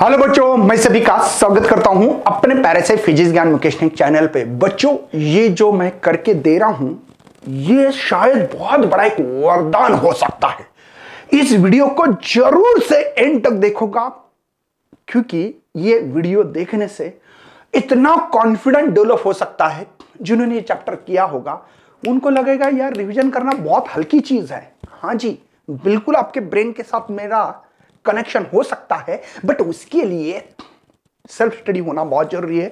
Hello बच्चों मैं सभी का स्वागत करता हूं अपने पैर से फिजिक्स ज्ञान ने चैनल पे बच्चों ये जो मैं करके दे रहा हूं ये शायद बहुत बड़ा एक वरदान हो सकता है इस वीडियो को जरूर से एंड तक देखोगा क्योंकि ये वीडियो देखने से इतना कॉन्फिडेंट डेवलप हो सकता है जिन्होंने ये चैप्टर किया होगा उनको लगेगा यार रिविजन करना बहुत हल्की चीज है हाँ जी बिल्कुल आपके ब्रेन के साथ मेरा कनेक्शन हो सकता है बट उसके लिए सेल्फ स्टडी होना बहुत जरूरी है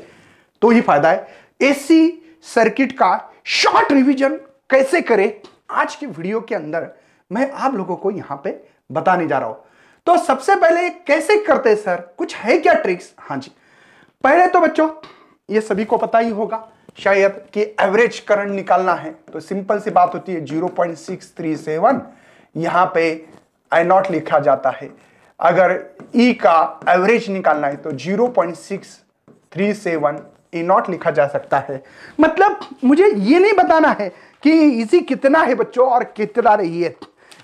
तो ही फायदा है एसी सर्किट का शॉर्ट रिवीजन कैसे करें आज के वीडियो के अंदर मैं आप लोगों को यहां पे बताने जा रहा हूं तो सबसे पहले कैसे करते सर कुछ है क्या ट्रिक्स हाँ जी पहले तो बच्चों ये सभी को पता ही होगा शायद कि एवरेज करंट निकालना है तो सिंपल सी बात होती है 0.637 यहां पे आई नॉट लिखा जाता है अगर ई e का एवरेज निकालना है तो 0.637 ई नॉट लिखा जा सकता है मतलब मुझे ये नहीं बताना है कि इसी कितना है बच्चों और कितना रही है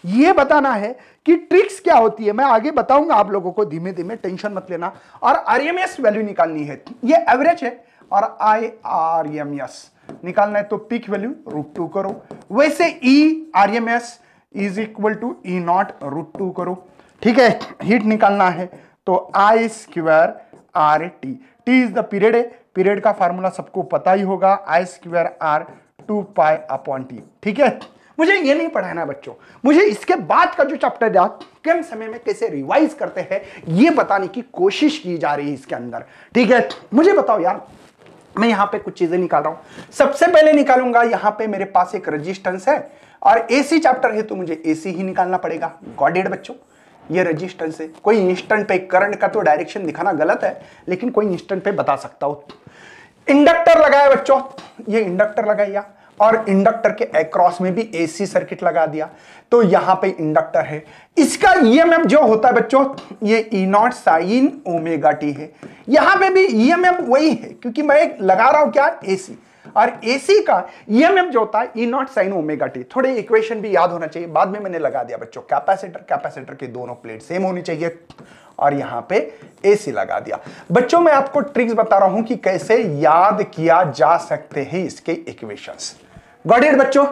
ये बताना है कि ट्रिक्स क्या होती है मैं आगे बताऊंगा आप लोगों को धीमे धीमे टेंशन मत लेना और एस वैल्यू e निकालनी है ये एवरेज है और आई आर एम एस निकालना है तो पीक वैल्यू रूट टू करो वैसे e R M s is equal to e naught root two करो ठीक है हीट निकालना है तो i square r t t is the period है पीरियड का फार्मूला सबको पता ही होगा i square r two pi upon t ठीक है मुझे ये नहीं पढ़ाना बच्चों मुझे इसके बाद का जो चैप्टर था कम समय में कैसे रिवाइज करते हैं ये बताने की कोशिश की जा रही है इसके अंदर ठीक है मुझे बताओ यार मैं यहाँ पे कुछ चीजें निकाल रहा हूँ सबसे पहले निकालूंगा यहाँ पे मेरे पास एक रजिस्टेंस है और एसी चैप्टर है तो मुझे एसी ही निकालना पड़ेगा गॉडेड बच्चों ये रेजिस्टेंस है कोई इंस्टेंट पे करंट का तो डायरेक्शन दिखाना गलत है लेकिन कोई इंस्टेंट पे बता सकता हो इंडक्टर लगाया बच्चों ये इंडक्टर लगाया और इंडक्टर के एक्रॉस में भी एसी सर्किट लगा दिया तो यहां पे इंडक्टर है इसका ईएमएफ e जो होता है बच्चों ये e naught sine omega t है यहां पे भी ईएमएफ e वही है क्योंकि मैं लगा रहा हूं क्या एसी और एसी का ईएमएफ e जो होता है e naught sine omega t थोड़े इक्वेशन भी याद होना चाहिए बाद में मैंने लगा दिया बच्चों कैपेसिटर कैपेसिटर के दोनों प्लेट सेम होनी चाहिए और यहां पे एसी लगा दिया बच्चों मैं आपको ट्रिक्स बता रहा हूं कि कैसे याद किया जा सकते हैं इसके इक्वेशंस गॉड इट बच्चों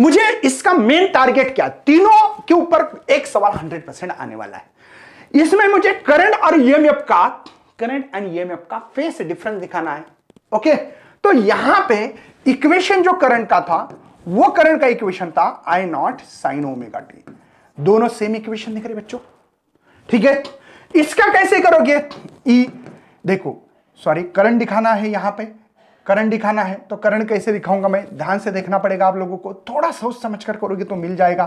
मुझे इसका मेन टारगेट क्या तीनों के ऊपर एक सवाल हंड्रेड परसेंट आने वाला है इसमें मुझे करंट और ईएमएफ e का करंट एंड ईएमएफ का फेस डिफरेंस दिखाना है ओके okay? तो यहां पे इक्वेशन जो करंट का था वो करंट का इक्वेशन था i naught sine omega t दोनों सेम इक्वेशन दिख रहे बच्चों ठीक है इसका कैसे करोगे ई e, देखो सॉरी करंट दिखाना है यहां पे करंट दिखाना है तो करंट कैसे दिखाऊंगा मैं ध्यान से देखना पड़ेगा आप लोगों को थोड़ा सोच समझ कर करोगे तो मिल जाएगा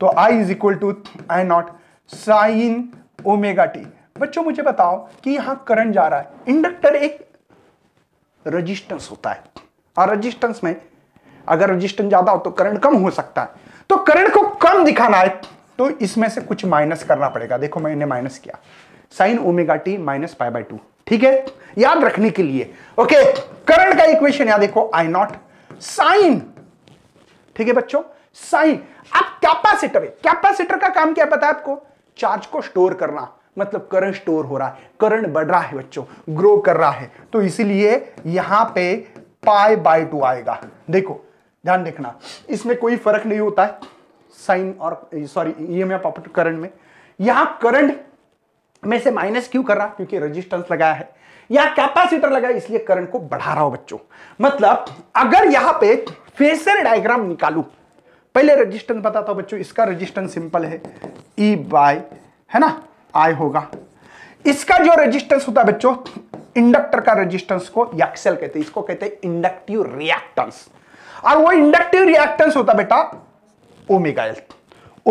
तो i is equal to i naught sine omega t बच्चों मुझे बताओ कि यहां करंट जा रहा है इंडक्टर एक रजिस्टेंस होता है और रजिस्टेंस में अगर रजिस्टेंस ज्यादा हो तो करंट कम हो सकता है तो करंट को कम दिखाना है तो इसमें से कुछ माइनस करना पड़ेगा देखो मैंने माइनस किया sine omega t minus pi by two ठीक है याद रखने के लिए ओके करंट का इक्वेशन याद देखो आई नॉट साइन ठीक है बच्चों साइन अब कैपेसिटर है कैपेसिटर का काम क्या पता है आपको चार्ज को स्टोर करना मतलब करंट स्टोर हो रहा है करंट बढ़ रहा है बच्चों ग्रो कर रहा है तो इसीलिए यहां पे पाई बाय टू आएगा देखो ध्यान देखना इसमें कोई फर्क नहीं होता है साइन और सॉरी ई एम करंट में यहां करंट में से माइनस क्यों कर रहा क्योंकि रेजिस्टेंस लगाया है या कैपेसिटर लगा इसलिए करंट को बढ़ा रहा हो बच्चों मतलब अगर यहां पे फेसर डायग्राम निकालू पहले रेजिस्टेंस बताता हूं बच्चों इसका रेजिस्टेंस सिंपल है ई e बाय है ना आई होगा इसका जो रेजिस्टेंस होता है बच्चों इंडक्टर का रेजिस्टेंस को यक्सेल कहते हैं इसको कहते हैं इंडक्टिव रिएक्टेंस और वो इंडक्टिव रिएक्टेंस होता बेटा ओमेगा एल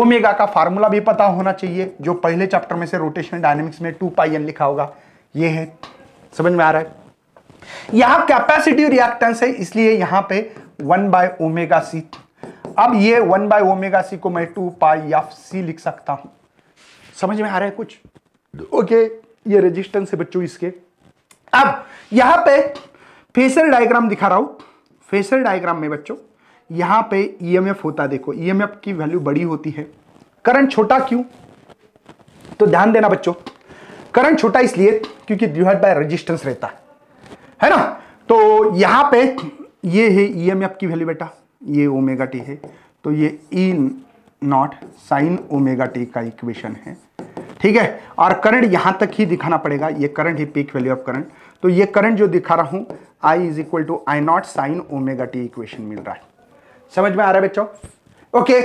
ओमेगा का फार्मूला भी पता होना चाहिए जो पहले चैप्टर में से रोटेशन डायनेमिक्स में टू पाई एन लिखा होगा ये है समझ में आ रहा है यहां कैपेसिटिव रिएक्टेंस है इसलिए यहां पे वन बाय ओमेगा सी अब ये वन बाय ओमेगा सी को मैं टू पाई एफ सी लिख सकता हूं समझ में आ रहा है कुछ ओके ये रेजिस्टेंस है बच्चों इसके अब यहां पे फेसर डायग्राम दिखा रहा हूं फेसर डायग्राम में बच्चों यहां पे ईएमएफ e होता देखो ईएमएफ e की वैल्यू बड़ी होती है करंट छोटा क्यों तो ध्यान देना बच्चों करंट छोटा इसलिए क्योंकि डिवाइड बाय रेजिस्टेंस रहता है है ना तो यहां पे ये है ईएमएफ e की वैल्यू बेटा ये ओमेगा टी है तो ये इन नॉट साइन ओमेगा टी का इक्वेशन है ठीक है और करंट यहां तक ही दिखाना पड़ेगा ये करंट ही पीक वैल्यू ऑफ करंट तो ये करंट जो दिखा रहा हूं i is equal to i naught sine omega t equation मिल रहा है समझ में आ रहा है बच्चों ओके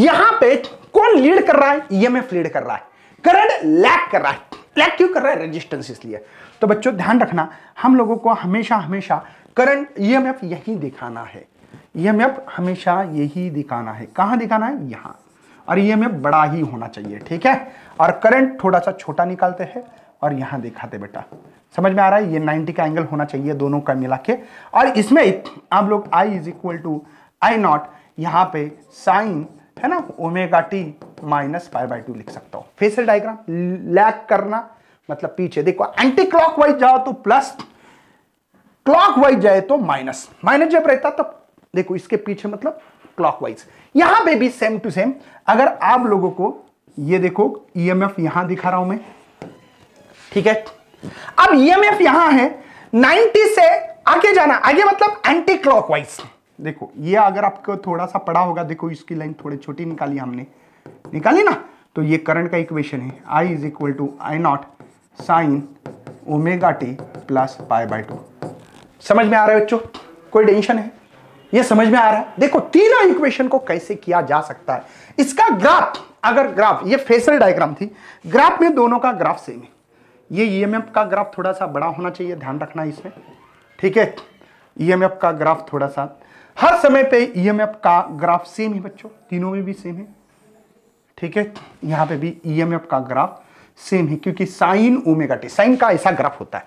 यहां पे कौन लीड कर रहा है ईएमएफ e लीड कर रहा है करंट लैक कर रहा है लैक क्यों कर रहा है रेजिस्टेंस इसलिए तो बच्चों ध्यान रखना हम लोगों को हमेशा हमेशा करंट ईएमएफ यही दिखाना है ई एम एफ हमेशा यही दिखाना है कहाँ दिखाना है यहाँ और ई एम एफ बड़ा ही होना चाहिए ठीक है और करंट थोड़ा सा छोटा निकालते हैं और यहाँ दिखाते बेटा समझ में आ रहा है ये 90 का एंगल होना चाहिए दोनों का मिला के और इसमें आप लोग i is equal to i naught यहाँ पे साइन है ना omega t minus five by two लिख सकता हूँ फेसल डायग्राम लैक करना मतलब पीछे देखो एंटी क्लॉक वाइज जाओ तो प्लस क्लॉक वाइज जाए तो माइनस माइनस जब रहता तब तो देखो इसके पीछे मतलब क्लॉकवाइज यहां पे भी सेम टू सेम अगर आप लोगों को ये देखो ईएमएफ e यहां दिखा रहा हूं मैं ठीक है अब ईएमएफ e यहां है 90 से आगे जाना आगे मतलब एंटी क्लॉकवाइज देखो ये अगर आपको थोड़ा सा पड़ा होगा देखो इसकी लाइन थोड़ी छोटी निकाली हमने निकाली ना तो ये करंट का इक्वेशन है i is equal to i naught sine omega t plus pi by two समझ में आ रहा है बच्चों कोई टेंशन है ये समझ में आ रहा है देखो तीनों इक्वेशन को कैसे किया जा सकता है इसका ग्राफ अगर ग्राफ ये फेसल डायग्राम थी ग्राफ में दोनों का ग्राफ सेम है ये ईएमएफ e का ग्राफ थोड़ा सा बड़ा होना चाहिए ध्यान रखना इसमें ठीक है ईएमएफ e का ग्राफ थोड़ा सा हर समय पे ईएमएफ e का ग्राफ सेम है बच्चों तीनों में भी सेम है ठीक है यहां पे भी ईएमएफ का ग्राफ सेम है क्योंकि साइन ओमेगा टी साइन का ऐसा ग्राफ होता है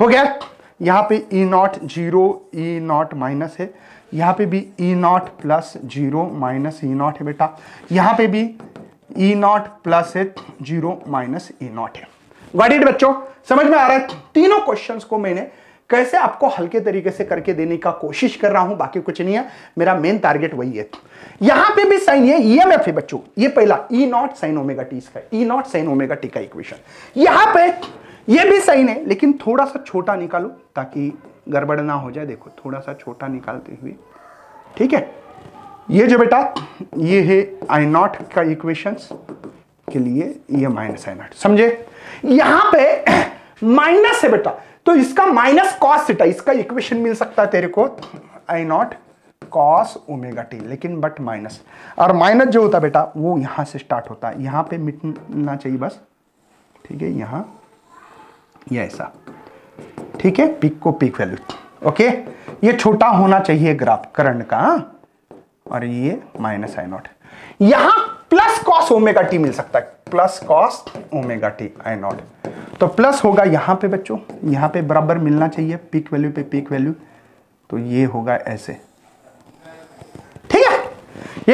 हो गया यहां पे e naught zero e naught minus है यहाँ पे भी e naught plus zero minus e naught है बेटा यहाँ पे भी ई नॉट प्लस है जीरो माइनस ई नॉट है गॉट बच्चों समझ में आ रहा है तीनों क्वेश्चन को मैंने कैसे आपको हल्के तरीके से करके देने का कोशिश कर रहा हूं बाकी कुछ नहीं है मेरा मेन टारगेट वही है यहां पे भी साइन ये ईएमएफ e है बच्चों ये पहला E naught sine omega t का E naught sine omega t का इक्वेशन यहां पे ये भी साइन है लेकिन थोड़ा सा छोटा निकालो ताकि गड़बड़ ना हो जाए देखो थोड़ा सा छोटा निकालते हुए ठीक है ये जो बेटा ये है आई नॉट का इक्वेशंस के लिए ये माइनस आई नॉट समझे यहां पे माइनस है बेटा तो इसका माइनस कॉस सीटा इसका इक्वेशन मिल सकता है तेरे को i naught cos omega t लेकिन बट माइनस और माइनस जो होता है बेटा वो यहां से स्टार्ट होता है यहां पे मिटना चाहिए बस ठीक है यहां ये ऐसा ठीक है पीक को पीक वैल्यू ओके ये छोटा होना चाहिए ग्राफ करंट का हाँ? और ये माइनस आई नॉट यहां प्लस कॉस ओमेगा टी मिल सकता है plus cos omega t i naught तो प्लस होगा यहां पे बच्चों यहां पे बराबर मिलना चाहिए पीक वैल्यू पे पीक वैल्यू तो ये होगा ऐसे ठीक है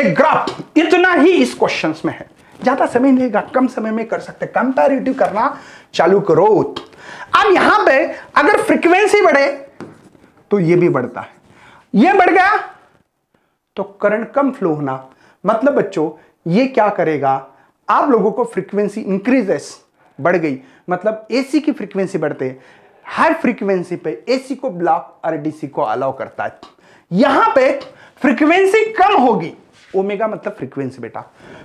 ये ग्राफ इतना ही इस क्वेश्चन में है ज्यादा समय नहीं लेगा कम समय में कर सकते कंपेरिटिव करना चालू करो अब यहां पे अगर फ्रीक्वेंसी बढ़े तो ये भी बढ़ता है ये बढ़ गया तो करंट कम फ्लो होना मतलब बच्चों ये क्या करेगा आप लोगों को फ्रीक्वेंसी इंक्रीजेस बढ़ गई मतलब एसी की फ्रीक्वेंसी बढ़ते हर फ्रीक्वेंसी पे एसी को ब्लॉक और डीसी को अलाउ करता है यहां पे फ्रीक्वेंसी कम होगी ओमेगा मतलब फ्रीक्वेंसी बेटा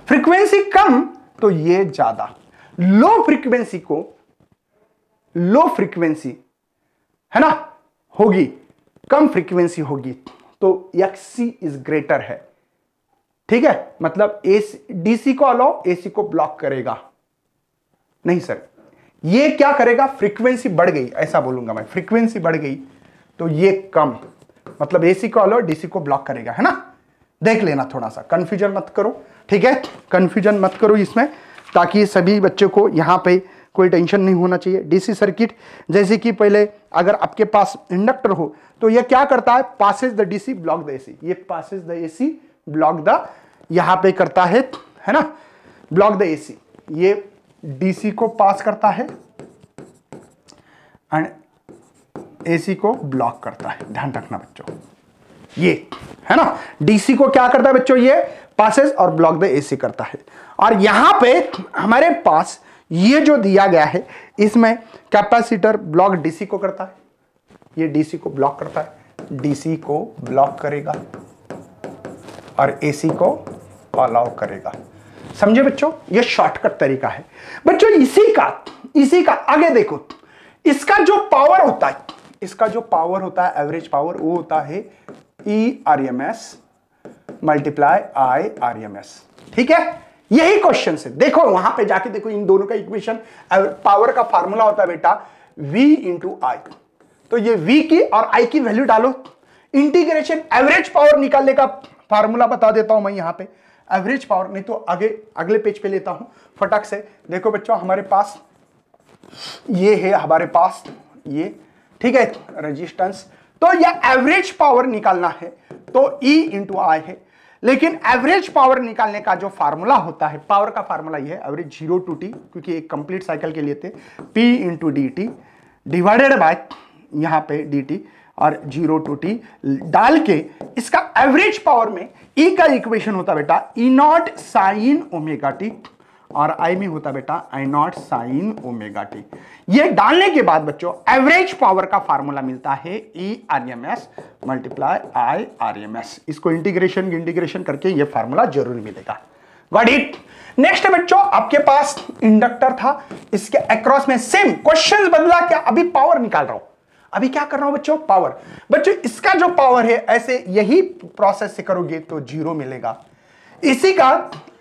फ्रीक्वेंसी कम तो ये ज्यादा लो फ्रीक्वेंसी को लो फ्रीक्वेंसी है ना होगी कम फ्रीक्वेंसी होगी तो एक्सी इज ग्रेटर है ठीक है मतलब ए डीसी को अलाउ एसी को ब्लॉक करेगा नहीं सर ये क्या करेगा फ्रीक्वेंसी बढ़ गई ऐसा बोलूंगा मैं फ्रीक्वेंसी बढ़ गई तो ये कम मतलब एसी को अलाउ डीसी को ब्लॉक करेगा है ना देख लेना थोड़ा सा कंफ्यूजन मत करो ठीक है कंफ्यूजन मत करो इसमें ताकि सभी बच्चों को यहां पर कोई टेंशन नहीं होना चाहिए डीसी सर्किट जैसे कि पहले अगर आपके पास इंडक्टर हो तो यह क्या करता है passes the DC block the AC ये passes the AC block the यहां पे करता है है ना ब्लॉक द एसी ये डीसी को पास करता है एंड एसी को ब्लॉक करता है ध्यान रखना बच्चों ये है ना डीसी को क्या करता है बच्चों ये पासेस और ब्लॉक द एसी करता है और यहां पे हमारे पास ये जो दिया गया है इसमें कैपेसिटर ब्लॉक डीसी को करता है ये डीसी को ब्लॉक करता है डीसी को ब्लॉक करेगा और एसी को अलाउ करेगा समझे बच्चों ये शॉर्टकट तरीका है बच्चों इसी का इसी का आगे देखो इसका जो पावर होता है इसका जो पावर होता है एवरेज पावर वो होता है e R M S multiply I R M s ठीक है यही क्वेश्चन है देखो वहां पे जाके देखो इन दोनों का इक्वेशन पावर का फार्मूला होता है बेटा v इंटू आई तो ये v की और i की वैल्यू डालो इंटीग्रेशन एवरेज पावर निकालने का फार्मूला बता देता हूं मैं यहां पे एवरेज पावर नहीं तो आगे अगले पेज पे लेता हूं फटाक से देखो बच्चों हमारे पास ये है हमारे पास ये ठीक है रजिस्टेंस तो ये एवरेज पावर निकालना है तो E इंटू आई है लेकिन एवरेज पावर निकालने का जो फार्मूला होता है पावर का फार्मूला यह है एवरेज जीरो टू टी क्योंकि एक कंप्लीट साइकिल के लिए थे p into d t divided by यहां पे डी टी और जीरो टू टी डाल के इसका एवरेज पावर में ई e का इक्वेशन होता बेटा e naught sine omega t और आई में होता बेटा i naught sine omega t ये डालने के बाद बच्चों एवरेज पावर का फार्मूला मिलता है e R M S multiply I R M s इसको इंटीग्रेशन इंटीग्रेशन करके ये फार्मूला जरूर मिलेगा गॉट इट नेक्स्ट बच्चों आपके पास इंडक्टर था इसके अक्रॉस में सेम क्वेश्चन बदला क्या अभी पावर निकाल रहा हूं अभी क्या कर रहा हूं बच्चों पावर बच्चों इसका जो पावर है ऐसे यही प्रोसेस से करोगे तो जीरो मिलेगा इसी का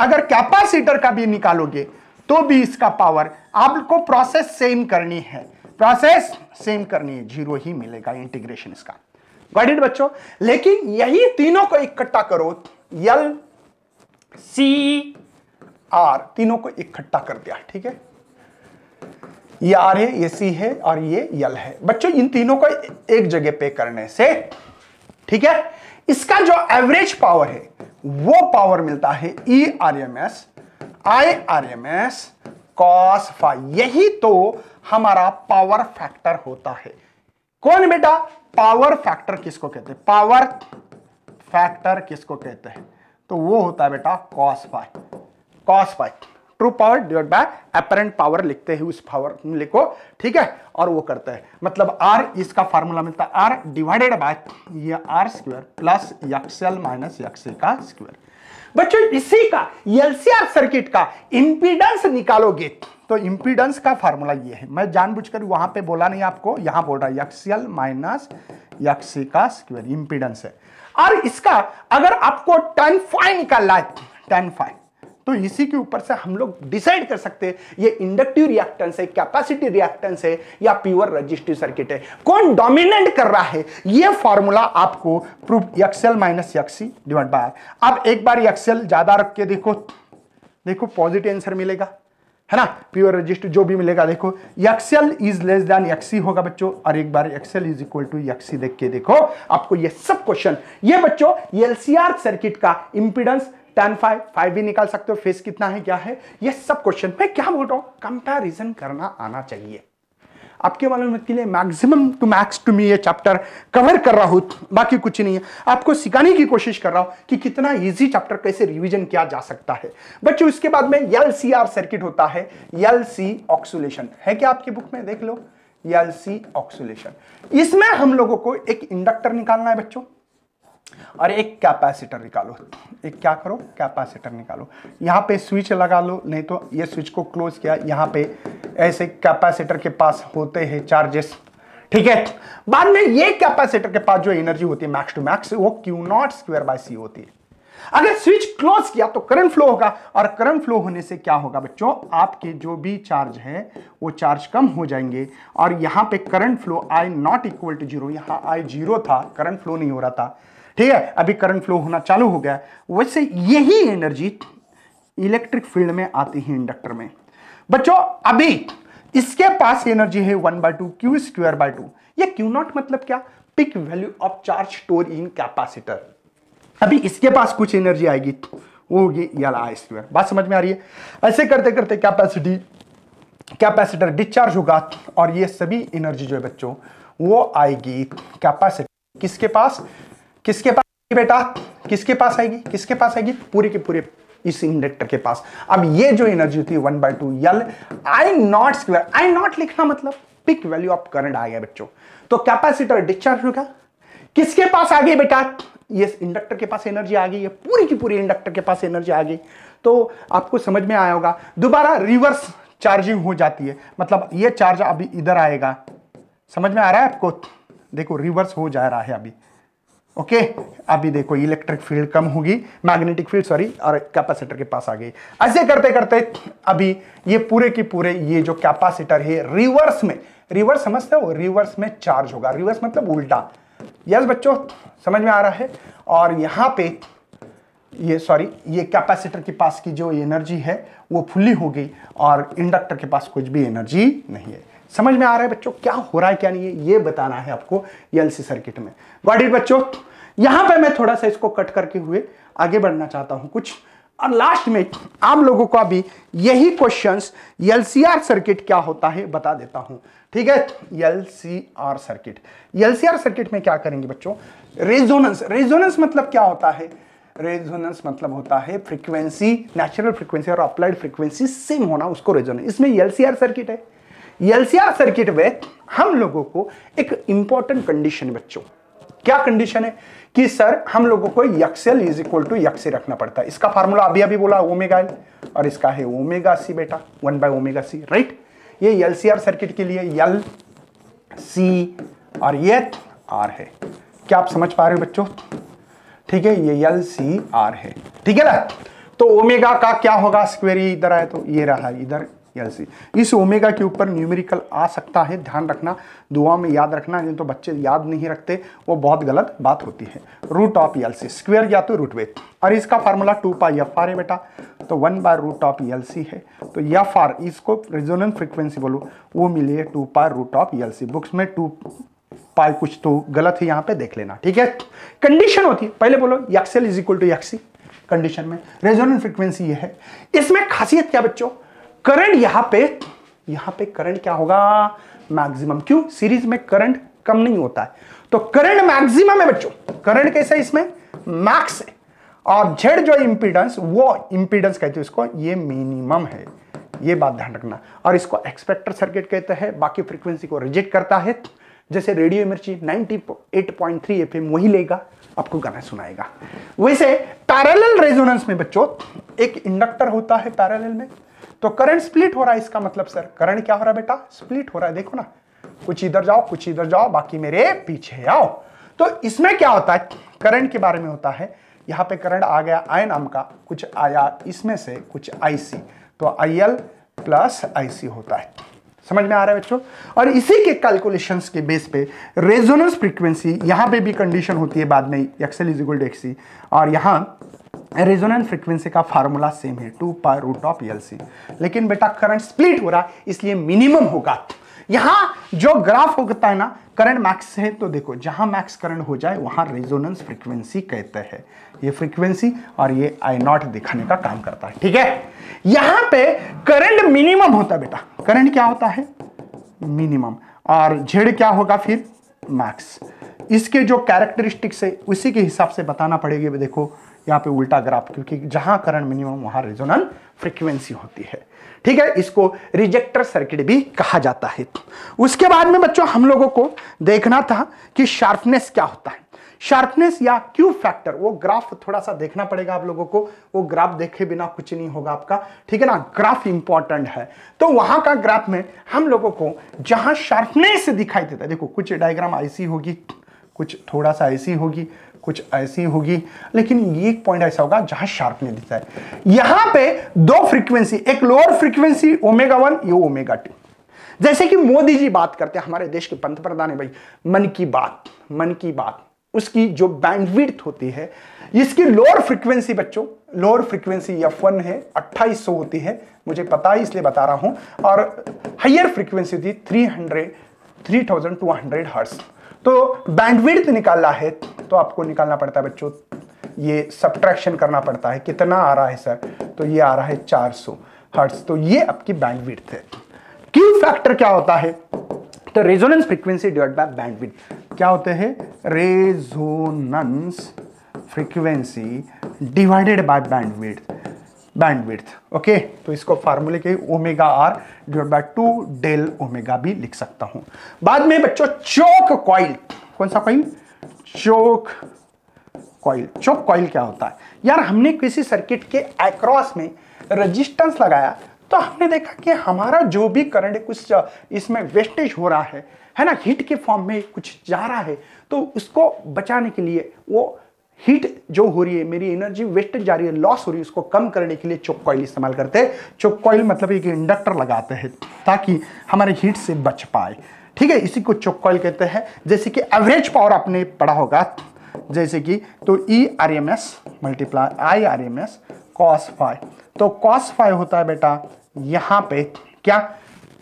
अगर कैपेसिटर का भी निकालोगे तो भी इसका पावर आपको प्रोसेस सेम करनी है प्रोसेस सेम करनी है जीरो ही मिलेगा इंटीग्रेशन इसका गॉडिट बच्चों लेकिन यही तीनों को इकट्ठा करो यल सी आर तीनों को इकट्ठा कर दिया ठीक है ये आर है ये सी है और ये यल है बच्चों इन तीनों को एक जगह पे करने से ठीक है इसका जो एवरेज पावर है वो पावर मिलता है e R M s i R M S cos five यही तो हमारा पावर फैक्टर होता है कौन बेटा पावर फैक्टर किसको कहते हैं पावर फैक्टर किसको कहते हैं तो वो होता है बेटा cos five cos five true power divide by apparent power लिखते हैं उस पावर को ठीक है और वो करते हैं मतलब आर इसका फॉर्मूला मिलता है आर डिवाइडेड बाय ये R square plus XL minus X का स्क्वायर बच्चों इसी का एलसीआर सर्किट का इंपीडेंस निकालोगे तो इंपीडेंस का फॉर्मूला ये है मैं जानबूझकर वहां पे बोला नहीं आपको यहां बोल रहा है एक्सएल माइनस एक्स का स्क्वायर इंपीडेंस है और इसका अगर आपको टेन फाइव निकालना है टेन फाइव तो इसी के ऊपर से हम लोग डिसाइड कर सकते हैं ये इंडक्टिव रिएक्टेंस है कैपेसिटी रिएक्टेंस है या प्योर रजिस्टिव सर्किट है कौन डोमिनेंट कर रहा है ये फॉर्मूला आपको proof XL minus XC divide by अब एक बार एक्सएल ज्यादा रख के देखो देखो पॉजिटिव आंसर मिलेगा है ना प्योर रजिस्टर जो भी मिलेगा देखो XL is less than XC होगा बच्चों और एक बार XL is equal to XC देख के देखो आपको ये सब क्वेश्चन ये बच्चों एलसीआर सर्किट का इंपीडेंस टेन फाइव फाइव भी निकाल सकते हो फेस कितना है क्या है ये सब क्वेश्चन मैं क्या बोल रहा हूँ कंपेरिजन करना आना चाहिए आपके मालूम के लिए मैक्सिमम टू मैक्स टू मी ये चैप्टर कवर कर रहा हूँ बाकी कुछ नहीं है आपको सिखाने की कोशिश कर रहा हूँ कि कितना इजी चैप्टर कैसे रिवीजन किया जा सकता है बच्चों इसके बाद में यल सी आर सर्किट होता है यल सी ऑक्सुलेशन है क्या आपकी बुक में देख लो यल सी ऑक्सुलेशन इसमें हम लोगों को एक इंडक्टर निकालना है बच्चों और एक कैपेसिटर निकालो एक क्या करो कैपेसिटर निकालो यहाँ पे स्विच लगा लो नहीं तो ये स्विच को क्लोज किया यहाँ पे ऐसे कैपेसिटर के पास होते हैं चार्जेस ठीक है बाद में ये कैपेसिटर के पास जो एनर्जी होती है मैक्स टू मैक्स वो Q naught square by C होती है अगर स्विच क्लोज किया तो करंट फ्लो होगा और करंट फ्लो होने से क्या होगा बच्चों आपके जो भी चार्ज है वो चार्ज कम हो जाएंगे और यहां पे current flow I naught equal to zero यहां आई जीरो था करंट फ्लो नहीं हो रहा था ठीक है अभी करंट फ्लो होना चालू हो गया वैसे यही एनर्जी इलेक्ट्रिक फील्ड में आती है इंडक्टर में बच्चों अभी इसके पास एनर्जी है one by two Q square by two ये क्यू नॉट मतलब क्या peak value of charge store in capacitor अभी इसके पास कुछ एनर्जी आएगी वो होगी आई स्क्वायर बात समझ में आ रही है ऐसे करते करते कैपेसिटी कैपेसिटर डिस्चार्ज होगा और ये सभी एनर्जी जो है बच्चों वो आएगी कैपेसिटी किसके पास किसके पास बेटा किसके पास आएगी किसके पास आएगी पूरी के पूरे इस इंडक्टर के पास अब ये जो एनर्जी है one by two L I naught square I naught लिखना मतलब पिक वैल्यू ऑफ करंट आ गया बच्चों तो कैपेसिटर डिस्चार्ज होगा किसके पास आ गई बेटा ये इंडक्टर के पास एनर्जी आ गई है पूरी की पूरी इंडक्टर के पास एनर्जी आ गई तो आपको समझ में आया होगा दोबारा रिवर्स चार्जिंग हो जाती है मतलब ये चार्ज अभी इधर आएगा समझ में आ रहा है आपको देखो रिवर्स हो जा रहा है अभी ओके अभी देखो इलेक्ट्रिक फील्ड कम होगी मैग्नेटिक फील्ड सॉरी और कैपेसिटर के पास आ गई ऐसे करते करते अभी ये पूरे के पूरे ये जो कैपेसिटर है रिवर्स में रिवर्स समझते हो रिवर्स में चार्ज होगा रिवर्स मतलब उल्टा यस बच्चों समझ में आ रहा है और यहाँ पे ये सॉरी ये कैपेसिटर के पास की जो एनर्जी है वो फुल्ली हो गई और इंडक्टर के पास कुछ भी एनर्जी नहीं है समझ में आ रहा है बच्चों क्या हो रहा है क्या नहीं है ये बताना है आपको एलसी सर्किट में वाडिट बच्चों यहां पे मैं थोड़ा सा इसको कट करके हुए आगे बढ़ना चाहता हूं कुछ और लास्ट में आप लोगों को अभी यही क्वेश्चन एलसीआर सर्किट क्या होता है बता देता हूं ठीक है एलसीआर सर्किट एलसीआर सर्किट में क्या करेंगे बच्चों रेजोनेंस रेजोनेंस मतलब क्या होता है रेजोनेंस मतलब होता है फ्रीक्वेंसी नेचुरल फ्रीक्वेंसी और अप्लाइड फ्रीक्वेंसी सेम होना उसको रेजोनेंस इसमें एलसीआर सर्किट है एलसीआर सर्किट में हम लोगों को एक इंपॉर्टेंट कंडीशन बच्चों क्या कंडीशन है कि सर हम लोगों को XL is equal to X रखना पड़ता है इसका फार्मूला अभी अभी बोला ओमेगा एल और इसका है ओमेगा सी बेटा one by omega C right ये एलसीआर सर्किट के लिए यल सी और ये आर है क्या आप समझ पा रहे हो बच्चों ठीक है ये यल सी आर है ठीक है ना तो ओमेगा का क्या होगा स्क्वेरी e इधर आए तो ये रहा इधर या सी इस ओमेगा के ऊपर न्यूमेरिकल आ सकता है ध्यान रखना दुआ में याद रखना नहीं तो बच्चे याद नहीं रखते वो बहुत गलत बात होती है root of L C square या तो रूट वे और इसका formula two pi F R है बेटा तो one by root of L C है तो एफ आर इसको रेजोनेंस फ्रिक्वेंसी बोलो वो मिली है two pi root of L C books में टू पाई कुछ तो गलत है यहाँ पे देख लेना ठीक है कंडीशन होती है पहले बोलो XL is equal to XC condition में रेजोनेंट फ्रिक्वेंसी ये है इसमें खासियत क्या बच्चों करंट यहां पे यहां पे करंट क्या होगा मैक्सिमम क्यों सीरीज में करंट कम नहीं होता है तो करंट मैक्सिमम है बच्चों करंट कैसा है इसमें मैक्स है और झेड जो इंपीडेंस वो इंपीडेंस कहते हैं इसको ये मिनिमम है ये बात ध्यान रखना और इसको एक्सपेक्टर सर्किट कहते हैं बाकी फ्रीक्वेंसी को रिजेक्ट करता है जैसे रेडियो इमर्जी 98.3 एफएम वही लेगा आपको गाना सुनाएगा वैसे पैरेलल रेजोनेंस में बच्चों एक इंडक्टर होता है पैरेलल में तो करंट स्प्लिट हो रहा है इसका मतलब सर करंट क्या हो रहा है बेटा स्प्लिट हो रहा है देखो ना कुछ इधर जाओ कुछ इधर जाओ बाकी मेरे पीछे आओ तो इसमें क्या होता है करंट के बारे में होता है यहां पे करंट आ गया आय नाम का कुछ आया इसमें से कुछ आईसी तो आई एल प्लस आईसी होता है समझ में आ रहा है बच्चों और इसी के कैलकुलेशंस के बेस पे रेजोनेंस फ्रीक्वेंसी यहां पे भी कंडीशन होती है बाद में XL is equal to XC और यहां रेजोनेंस फ्रिक्वेंसी का फार्मूला सेम है टू पर रूट ऑफ एल लेकिन बेटा करंट स्प्लिट हो रहा है इसलिए मिनिमम होगा यहां जो ग्राफ होता है ना करंट मैक्स है तो देखो जहां मैक्स करंट हो जाए वहां रेजोनेंस फ्रीक्वेंसी कहते हैं ये फ्रीक्वेंसी और ये आई नॉट दिखाने का काम करता है ठीक है यहां पे करंट मिनिमम होता है बेटा करंट क्या होता है मिनिमम और झेड क्या होगा फिर मैक्स इसके जो कैरेक्टरिस्टिक्स है उसी के हिसाब से बताना पड़ेगा देखो यहाँ पे उल्टा ग्राफ क्योंकि जहां करंट मिनिमम वहां रिजोनल फ्रीक्वेंसी होती है ठीक है इसको रिजेक्टर सर्किट भी कहा जाता है उसके बाद में बच्चों हम लोगों को देखना था कि शार्पनेस क्या होता है शार्पनेस या क्यू फैक्टर वो ग्राफ थोड़ा सा देखना पड़ेगा आप लोगों को वो ग्राफ देखे बिना कुछ नहीं होगा आपका ठीक है ना ग्राफ इंपॉर्टेंट है तो वहां का ग्राफ में हम लोगों को जहां शार्पनेस दिखाई देता है देखो कुछ डायग्राम ऐसी होगी कुछ थोड़ा सा ऐसी होगी कुछ ऐसी होगी लेकिन ये एक पॉइंट ऐसा होगा जहां शार्प नहीं दिखता है यहां पे दो फ्रीक्वेंसी एक लोअर फ्रीक्वेंसी ओमेगा वन ये ओमेगा टू जैसे कि मोदी जी बात करते हैं हमारे देश के पंत प्रधान है भाई मन की बात मन की बात उसकी जो बैंडविड्थ होती है इसकी लोअर फ्रीक्वेंसी बच्चों लोअर फ्रीक्वेंसी एफ वन है सौ होती है मुझे पता है इसलिए बता रहा हूं और हाइयर फ्रीक्वेंसी होती है three hundred three thousand two hundred hertz तो बैंडविड्थ निकालना है तो आपको निकालना पड़ता है बच्चों ये सब्ट्रैक्शन करना पड़ता है कितना आ रहा है सर तो ये आ रहा है 400 सौ हर्ट्स तो ये आपकी बैंडविड्थ है क्यू फैक्टर क्या होता है तो resonance frequency divide by bandwidth क्या होते हैं resonance frequency divided by bandwidth bandwidth okay तो इसको फार्मूले के omega R divide by two del omega भी लिख सकता हूं बाद में बच्चों चौक कॉइल कौन सा coil choke coil choke coil क्या होता है यार हमने किसी सर्किट के एक्रॉस में रजिस्टेंस लगाया तो हमने देखा कि हमारा जो भी करंट कुछ इसमें वेस्टेज हो रहा है है ना हीट के फॉर्म में कुछ जा रहा है तो उसको बचाने के लिए वो हीट जो हो रही है मेरी एनर्जी वेस्टेज जा रही है लॉस हो रही है उसको कम करने के लिए चोक कॉइल इस्तेमाल करते हैं चोक कॉइल मतलब एक इंडक्टर लगाते हैं ताकि हमारे हीट से बच पाए ठीक है इसी को चोक कॉइल कहते हैं जैसे कि एवरेज पावर आपने पढ़ा होगा जैसे कि तो E R M S multiply I R M S cos five तो कॉस फाइव होता है बेटा यहाँ पे क्या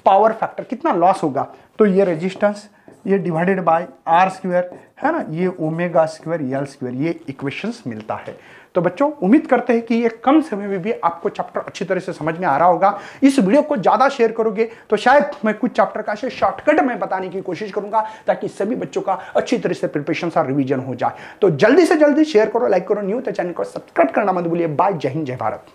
पावर फैक्टर कितना लॉस होगा तो ये रेजिस्टेंस ये डिवाइडेड बाय आर स्क्वेयर है ना ये ओमेगा स्क्वेयर यल स्क्वेयर ये इक्वेशंस मिलता है तो बच्चों उम्मीद करते हैं कि ये कम समय में भी आपको चैप्टर अच्छी तरह से समझ में आ रहा होगा इस वीडियो को ज़्यादा शेयर करोगे तो शायद मैं कुछ चैप्टर का शॉर्टकट में बताने की कोशिश करूंगा ताकि सभी बच्चों का अच्छी तरह से प्रिपरेशन और रिविजन हो जाए तो जल्दी से जल्दी शेयर करो लाइक करो न्यू तो चैनल को सब्सक्राइब करना मत भूलिए बाय जय हिंद जय भारत